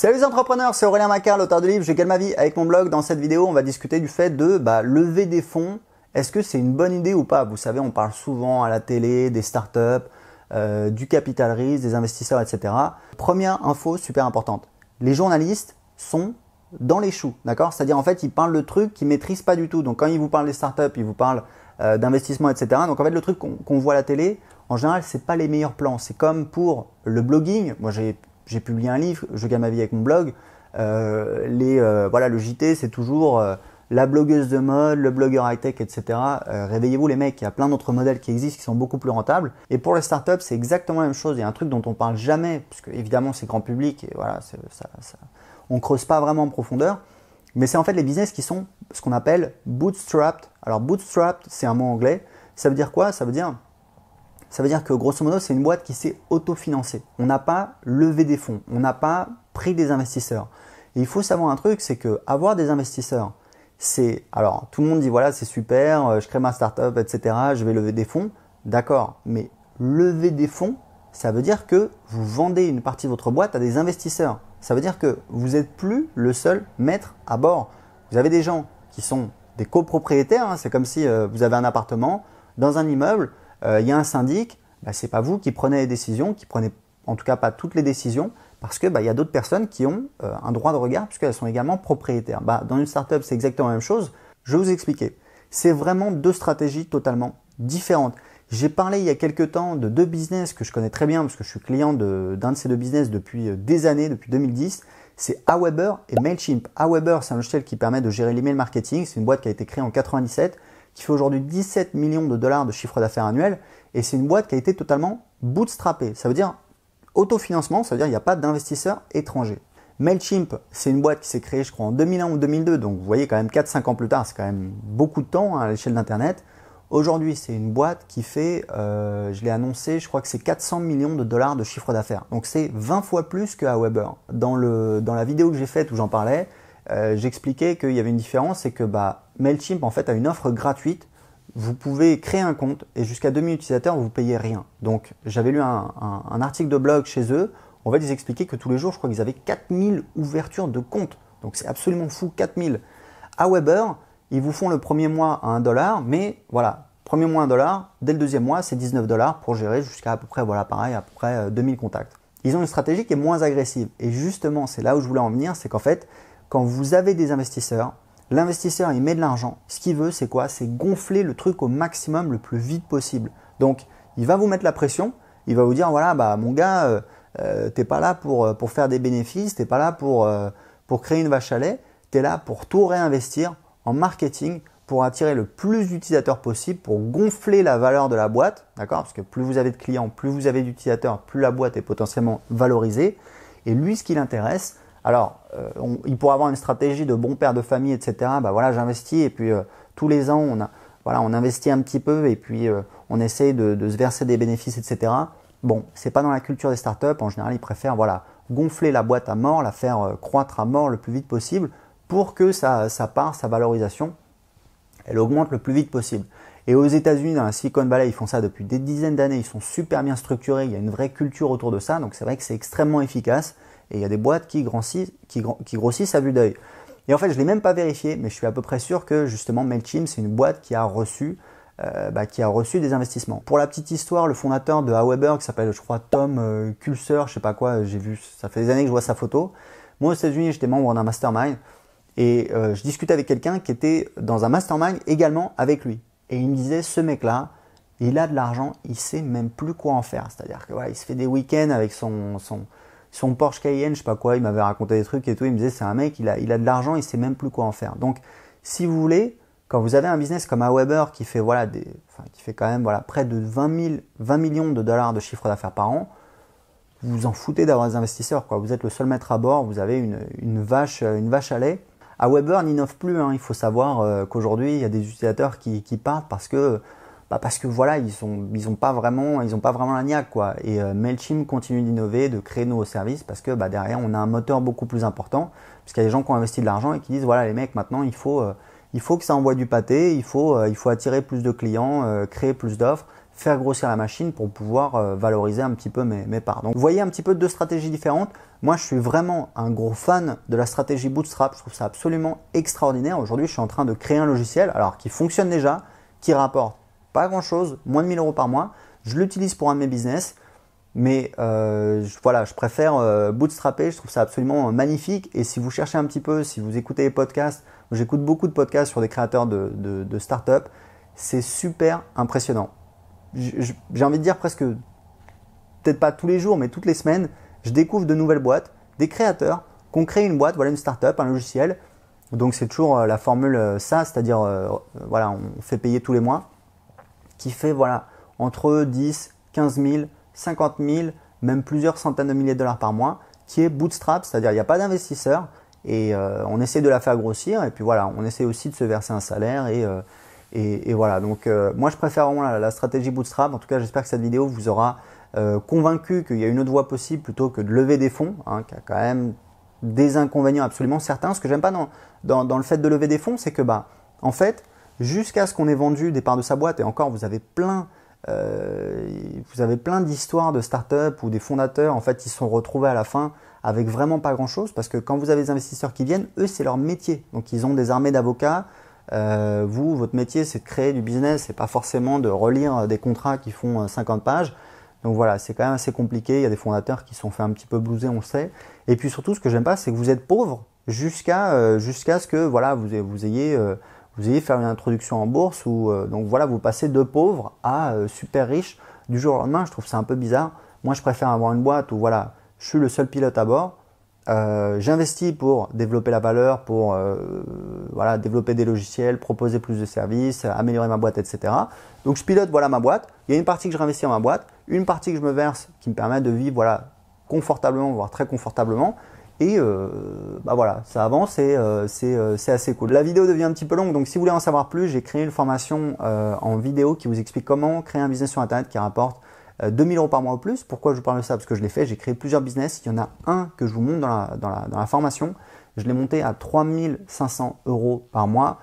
Salut les entrepreneurs, c'est Aurélien Macquart, l'auteur de livre Je gagne ma vie avec mon blog. Dans cette vidéo, on va discuter du fait de bah, lever des fonds. Est-ce que c'est une bonne idée ou pas Vous savez, on parle souvent à la télé des startups, euh, du capital risque, des investisseurs, etc. Première info super importante les journalistes sont dans les choux, d'accord C'est-à-dire en fait, ils parlent de trucs qu'ils maîtrisent pas du tout. Donc quand ils vous parlent des startups, ils vous parlent euh, d'investissement, etc. Donc en fait, le truc qu'on voit à la télé, en général, c'est pas les meilleurs plans. C'est comme pour le blogging. Moi, j'ai j'ai publié un livre, je gagne ma vie avec mon blog. Euh, les, euh, voilà, le JT, c'est toujours euh, la blogueuse de mode, le blogueur high-tech, etc. Réveillez-vous les mecs, il y a plein d'autres modèles qui existent qui sont beaucoup plus rentables. Et pour les startups, c'est exactement la même chose. Il y a un truc dont on parle jamais, puisque évidemment c'est grand public, et voilà, ça, on creuse pas vraiment en profondeur. Mais c'est en fait les business qui sont ce qu'on appelle bootstrapped. Alors bootstrapped, c'est un mot anglais. Ça veut dire quoi Ça veut dire ça veut dire que grosso modo, c'est une boîte qui s'est autofinancée. On n'a pas levé des fonds, on n'a pas pris des investisseurs. Et il faut savoir un truc, c'est que avoir des investisseurs, c'est alors tout le monde dit voilà c'est super, euh, je crée ma startup, etc. Je vais lever des fonds, d'accord. Mais lever des fonds, ça veut dire que vous vendez une partie de votre boîte à des investisseurs. Ça veut dire que vous n'êtes plus le seul maître à bord. Vous avez des gens qui sont des copropriétaires. Hein. c'est comme si euh, vous avez un appartement dans un immeuble il euh, y a un syndic, ce bah, c'est pas vous qui prenez les décisions, qui prenez en tout cas pas toutes les décisions, parce que il bah, y a d'autres personnes qui ont euh, un droit de regard puisqu'elles sont également propriétaires. Bah, dans une startup, c'est exactement la même chose. Je vais vous expliquer. C'est vraiment deux stratégies totalement différentes. J'ai parlé il y a quelques temps de deux business que je connais très bien parce que je suis client d'un de, ces deux business depuis euh, des années, depuis 2010. C'est Aweber et Mailchimp. Aweber, c'est un logiciel qui permet de gérer l'email marketing. C'est une boîte qui a été créée en 97 qui fait aujourd'hui 17 millions de dollars de chiffre d'affaires annuel, et c'est une boîte qui a été totalement bootstrappée. Ça veut dire autofinancement, ça veut dire qu'il n'y a pas d'investisseurs étrangers. MailChimp, c'est une boîte qui s'est créée, je crois, en 2001 ou 2002, donc vous voyez quand même 4-5 ans plus tard, c'est quand même beaucoup de temps hein, à l'échelle d'Internet. Aujourd'hui, c'est une boîte qui fait, euh, je l'ai annoncé, je crois que c'est 400 millions de dollars de chiffre d'affaires. Donc c'est 20 fois plus qu'à Weber. Dans, le, dans la vidéo que j'ai faite où j'en parlais, euh, j'expliquais qu'il y avait une différence, c'est que bah, Mailchimp en fait a une offre gratuite. Vous pouvez créer un compte et jusqu'à 2000 utilisateurs, vous payez rien. Donc j'avais lu un, article de blog chez eux. On va ils expliquaient que tous les jours, je crois qu'ils avaient 4000 ouvertures de compte. Donc c'est absolument fou, 4000. À Weber, ils vous font le premier mois à 1 dollar, mais voilà, premier mois 1 dollar, dès le deuxième mois, c'est 19 dollars pour gérer jusqu'à à peu près, voilà, pareil, à peu près 2000 euh, contacts. Ils ont une stratégie qui est moins agressive. Et justement, c'est là où je voulais en venir, c'est qu'en fait, quand vous avez des investisseurs, l'investisseur il met de l'argent. Ce qu'il veut, c'est quoi C'est gonfler le truc au maximum le plus vite possible. Donc, il va vous mettre la pression. Il va vous dire voilà, bah mon gars, tu euh, n'es euh, t'es pas là euh, pour, faire des bénéfices, t'es pas là pour, créer une vache à lait. T'es là pour tout réinvestir en marketing pour attirer le plus d'utilisateurs possible, pour gonfler la valeur de la boîte, d'accord Parce que plus vous avez de clients, plus vous avez d'utilisateurs, plus la boîte est potentiellement valorisée. Et lui, ce qui l'intéresse, alors, euh, il pourrait avoir une stratégie de bon père de famille, etc. Bah voilà, j'investis et puis euh, tous les ans, on, voilà, on investit un petit peu et puis euh, on essaye de, se verser des bénéfices, etc. Bon, c'est pas dans la culture des startups. En général, ils préfèrent voilà gonfler la boîte à mort, la faire croître à mort le plus vite possible pour que sa, sa part, sa valorisation, elle augmente le plus vite possible. Et aux États-Unis, dans la Silicon Valley, ils font ça depuis des dizaines d'années. Ils sont super bien structurés. Il y a une vraie culture autour de ça. Donc c'est vrai que c'est extrêmement efficace. Et il y a des boîtes qui grossissent, qui, qui grossissent à vue d'œil. Et en fait, je ne l'ai même pas vérifié, mais je suis à peu près sûr que justement MailChimp, c'est une boîte qui a reçu euh, bah, qui a reçu des investissements. Pour la petite histoire, le fondateur de Aweber, qui s'appelle, je crois, Tom euh, Kulser, je je sais pas quoi, euh, j'ai vu, ça fait des années que je vois sa photo. Moi, aux États-Unis, j'étais membre d'un mastermind et je discutais avec quelqu'un qui était dans un mastermind également avec lui. Et il me disait, ce mec-là, il a de l'argent, il sait même plus quoi en faire. C'est-à-dire qu'il voilà, se fait des week-ends avec son, son, son Porsche Cayenne, je sais pas quoi, il m'avait raconté des trucs et tout, il me disait c'est un mec, il a, il a de l'argent, il sait même plus quoi en faire. Donc si vous voulez, quand vous avez un business comme Aweber qui fait voilà des, qui fait quand même voilà près de 20, 20 millions de dollars de chiffre d'affaires par an, vous vous en foutez d'avoir des investisseurs quoi. Vous êtes le seul maître à bord, vous avez une, vache une vache à lait. Aweber n'innove plus, hein. il faut savoir euh, qu'aujourd'hui il y a des utilisateurs qui, qui partent parce que bah, parce que voilà, ils sont ils pas vraiment, ils ont pas vraiment la niaque quoi. Et euh, Mailchimp continue d'innover, de créer de nouveaux services parce que bah, derrière on a un moteur beaucoup plus important puisqu'il y a des gens qui ont investi de l'argent et qui disent voilà les mecs maintenant il faut euh, il faut que ça envoie du pâté, il faut euh, il faut attirer plus de clients, euh, créer plus d'offres, faire grossir la machine pour pouvoir valoriser un petit peu mes, mes parts. Donc vous voyez un petit peu deux stratégies différentes. Moi je suis vraiment un gros fan de la stratégie Bootstrap, je trouve ça absolument extraordinaire. Aujourd'hui je suis en train de créer un logiciel alors qui fonctionne déjà, qui rapporte pas grand chose, moins de 1000 euros par mois. Je l'utilise pour un de mes business, mais euh, voilà, je préfère euh, bootstrapper, je trouve ça absolument euh, magnifique. Et si vous cherchez un petit peu, si vous écoutez les podcasts, j'écoute beaucoup de podcasts sur des créateurs de, de, start-up, c'est super impressionnant. J'ai envie de dire presque, peut-être pas tous les jours, mais toutes les semaines, je découvre de nouvelles boîtes, des créateurs qu'on crée une boîte, voilà une start-up, un logiciel. Donc c'est toujours la formule ça, c'est-à-dire voilà, on fait payer tous les mois qui fait voilà entre 10, 15 000, 50 000, même plusieurs centaines de milliers de dollars par mois, qui est bootstrap, c'est-à-dire il n'y a pas d'investisseur et euh, on essaie de la faire grossir et puis voilà, on essaie aussi de se verser un salaire et, euh, et, voilà. Donc euh, moi je préfère vraiment la, stratégie bootstrap. En tout cas, j'espère que cette vidéo vous aura convaincu qu'il y a une autre voie possible plutôt que de lever des fonds, hein, qui a quand même des inconvénients absolument certains. Ce que j'aime pas dans, dans, dans, le fait de lever des fonds, c'est que bah en fait jusqu'à ce qu'on ait vendu des parts de sa boîte. Et encore, vous avez plein, euh, vous avez plein d'histoires de start-up ou des fondateurs en fait, ils se sont retrouvés à la fin avec vraiment pas grand chose parce que quand vous avez des investisseurs qui viennent, eux, c'est leur métier. Donc, ils ont des armées d'avocats. Euh, vous, votre métier, c'est de créer du business, c'est pas forcément de relire des contrats qui font 50 euh, pages. Donc voilà, c'est quand même assez compliqué. Il y a des fondateurs qui sont fait un petit peu blouser, on sait. Et puis surtout, ce que j'aime pas, c'est que vous êtes pauvre jusqu'à jusqu'à ce que voilà, vous, vous ayez vous ayez faire une introduction en bourse ou euh, donc voilà, vous passez de pauvre à euh, super riche du jour au lendemain. Je trouve ça un peu bizarre. Moi, je préfère avoir une boîte où voilà, je suis le seul pilote à bord. Euh, j'investis pour développer la valeur, pour voilà développer des logiciels, proposer plus de services, améliorer ma boîte, etc. Donc je pilote voilà ma boîte. Il y a une partie que je réinvestis dans ma boîte, une partie que je me verse qui me permet de vivre voilà confortablement, voire très confortablement. Et euh, bah voilà, ça avance et euh, euh, c'est assez cool. La vidéo devient un petit peu longue, donc si vous voulez en savoir plus, j'ai créé une formation en vidéo qui vous explique comment créer un business sur Internet qui rapporte 2000 euros par mois ou plus. Pourquoi je vous parle de ça Parce que je l'ai fait, j'ai créé plusieurs business. Il y en a un que je vous montre dans la, dans la, dans la formation. Je l'ai monté à 3500 euros par mois.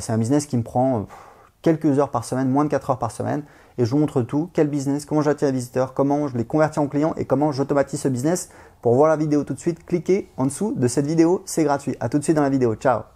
c'est un business qui me prend quelques heures par semaine, moins de 4 heures par semaine, et je vous montre tout, quel business, comment j'attire les visiteurs, comment je les convertis en clients et comment j'automatise ce business. Pour voir la vidéo tout de suite, cliquez en dessous de cette vidéo, c'est gratuit. À tout de suite dans la vidéo, ciao